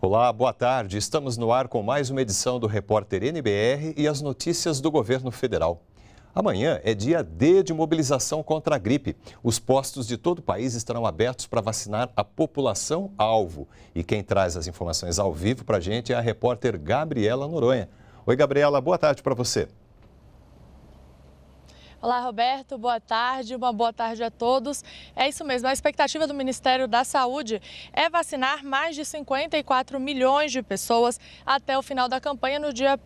Olá, boa tarde. Estamos no ar com mais uma edição do Repórter NBR e as notícias do governo federal. Amanhã é dia D de mobilização contra a gripe. Os postos de todo o país estarão abertos para vacinar a população alvo. E quem traz as informações ao vivo para a gente é a repórter Gabriela Noronha. Oi, Gabriela, boa tarde para você. Olá, Roberto, boa tarde, uma boa tarde a todos. É isso mesmo, a expectativa do Ministério da Saúde é vacinar mais de 54 milhões de pessoas até o final da campanha no dia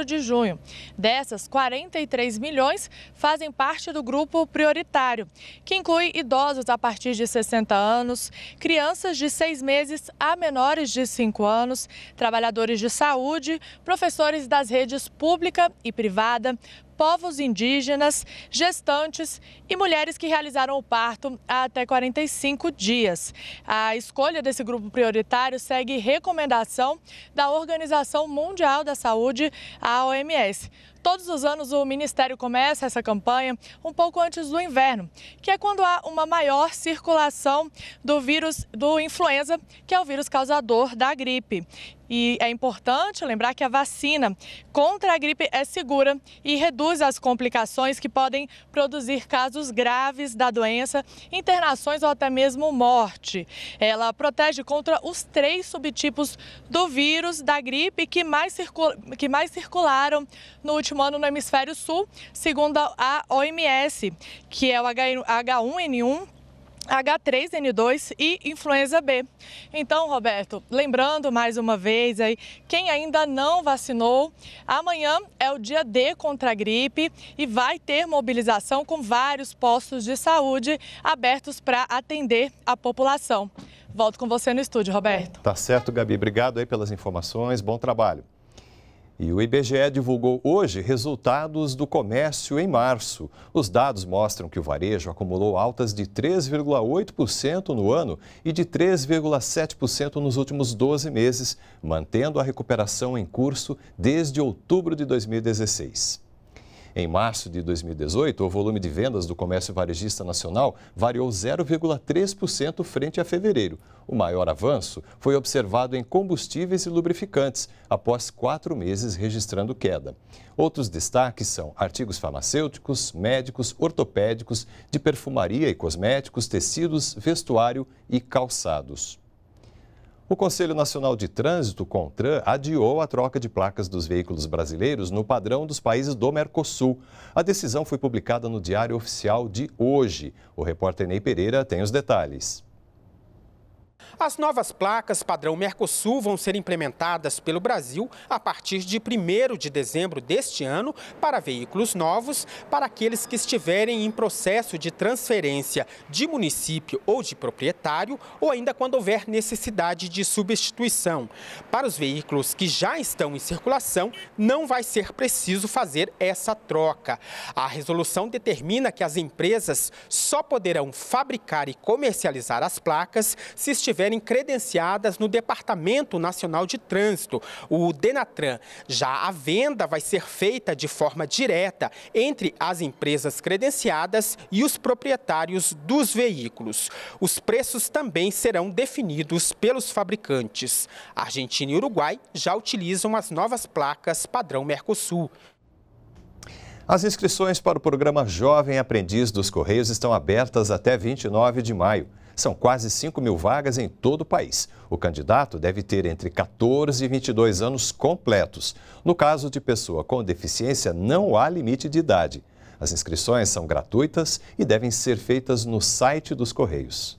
1 de junho. Dessas, 43 milhões fazem parte do grupo prioritário, que inclui idosos a partir de 60 anos, crianças de 6 meses a menores de 5 anos, trabalhadores de saúde, professores das redes pública e privada, povos indígenas, gestantes e mulheres que realizaram o parto há até 45 dias. A escolha desse grupo prioritário segue recomendação da Organização Mundial da Saúde, a OMS. Todos os anos o Ministério começa essa campanha um pouco antes do inverno, que é quando há uma maior circulação do vírus do influenza, que é o vírus causador da gripe. E é importante lembrar que a vacina contra a gripe é segura e reduz as complicações que podem produzir casos graves da doença, internações ou até mesmo morte. Ela protege contra os três subtipos do vírus da gripe que mais, circula, que mais circularam no último último ano no hemisfério sul, segundo a OMS, que é o H1N1, H3N2 e influenza B. Então, Roberto, lembrando mais uma vez aí, quem ainda não vacinou, amanhã é o dia D contra a gripe e vai ter mobilização com vários postos de saúde abertos para atender a população. Volto com você no estúdio, Roberto. Tá certo, Gabi. Obrigado aí pelas informações. Bom trabalho. E o IBGE divulgou hoje resultados do comércio em março. Os dados mostram que o varejo acumulou altas de 3,8% no ano e de 3,7% nos últimos 12 meses, mantendo a recuperação em curso desde outubro de 2016. Em março de 2018, o volume de vendas do comércio varejista nacional variou 0,3% frente a fevereiro. O maior avanço foi observado em combustíveis e lubrificantes, após quatro meses registrando queda. Outros destaques são artigos farmacêuticos, médicos, ortopédicos, de perfumaria e cosméticos, tecidos, vestuário e calçados. O Conselho Nacional de Trânsito, CONTRAN, adiou a troca de placas dos veículos brasileiros no padrão dos países do Mercosul. A decisão foi publicada no Diário Oficial de hoje. O repórter Ney Pereira tem os detalhes. As novas placas padrão Mercosul vão ser implementadas pelo Brasil a partir de 1 de dezembro deste ano para veículos novos, para aqueles que estiverem em processo de transferência de município ou de proprietário, ou ainda quando houver necessidade de substituição. Para os veículos que já estão em circulação, não vai ser preciso fazer essa troca. A resolução determina que as empresas só poderão fabricar e comercializar as placas se estiverem estiverem credenciadas no Departamento Nacional de Trânsito, o Denatran. Já a venda vai ser feita de forma direta entre as empresas credenciadas e os proprietários dos veículos. Os preços também serão definidos pelos fabricantes. Argentina e Uruguai já utilizam as novas placas padrão Mercosul. As inscrições para o programa Jovem Aprendiz dos Correios estão abertas até 29 de maio. São quase 5 mil vagas em todo o país. O candidato deve ter entre 14 e 22 anos completos. No caso de pessoa com deficiência, não há limite de idade. As inscrições são gratuitas e devem ser feitas no site dos Correios.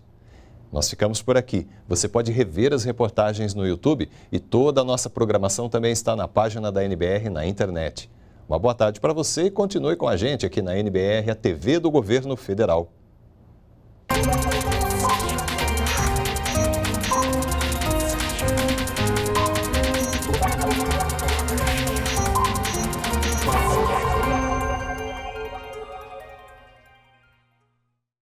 Nós ficamos por aqui. Você pode rever as reportagens no YouTube e toda a nossa programação também está na página da NBR na internet. Uma boa tarde para você e continue com a gente aqui na NBR, a TV do Governo Federal.